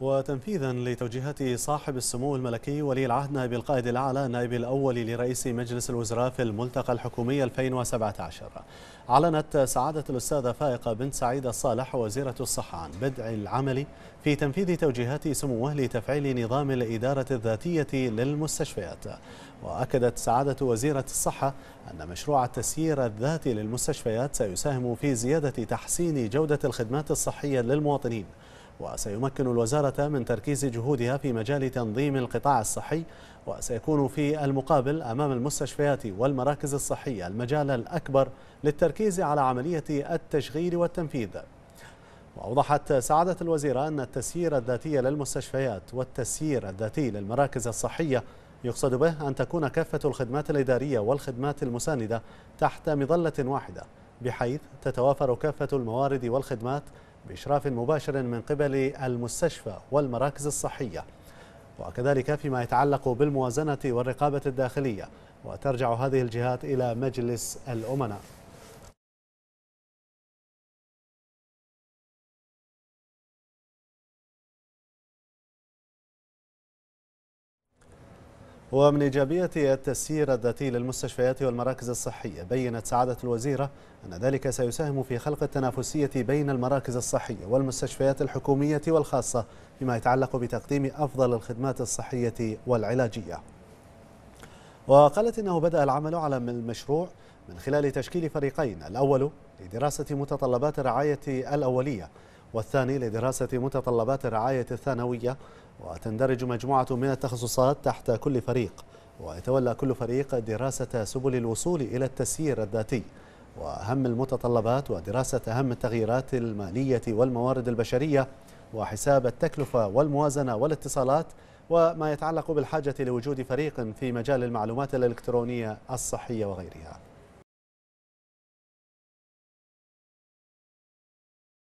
وتنفيذا لتوجيهات صاحب السمو الملكي ولي العهد نائب القائد الأعلى نائب الأول لرئيس مجلس الوزراء في الملتقى الحكومي 2017 أعلنت سعادة الأستاذة فائقة بنت سعيد الصالح وزيرة الصحة عن بدء العمل في تنفيذ توجيهات سموه لتفعيل نظام الإدارة الذاتية للمستشفيات وأكدت سعادة وزيرة الصحة أن مشروع التسيير الذاتي للمستشفيات سيساهم في زيادة تحسين جودة الخدمات الصحية للمواطنين وسيمكن الوزارة من تركيز جهودها في مجال تنظيم القطاع الصحي وسيكون في المقابل أمام المستشفيات والمراكز الصحية المجال الأكبر للتركيز على عملية التشغيل والتنفيذ وأوضحت سعادة الوزيرة أن التسيير الذاتي للمستشفيات والتسيير الذاتي للمراكز الصحية يقصد به أن تكون كافة الخدمات الإدارية والخدمات المساندة تحت مظلة واحدة بحيث تتوافر كافة الموارد والخدمات بإشراف مباشر من قبل المستشفى والمراكز الصحية وكذلك فيما يتعلق بالموازنة والرقابة الداخلية وترجع هذه الجهات إلى مجلس الأمناء ومن إيجابية التسيير الذاتي للمستشفيات والمراكز الصحية بيّنت سعادة الوزيرة أن ذلك سيساهم في خلق التنافسية بين المراكز الصحية والمستشفيات الحكومية والخاصة فيما يتعلق بتقديم أفضل الخدمات الصحية والعلاجية وقالت إنه بدأ العمل على المشروع من خلال تشكيل فريقين الأول لدراسة متطلبات الرعاية الأولية والثاني لدراسة متطلبات الرعاية الثانوية وتندرج مجموعة من التخصصات تحت كل فريق ويتولى كل فريق دراسة سبل الوصول إلى التسيير الذاتي وأهم المتطلبات ودراسة أهم التغييرات المالية والموارد البشرية وحساب التكلفة والموازنة والاتصالات وما يتعلق بالحاجة لوجود فريق في مجال المعلومات الإلكترونية الصحية وغيرها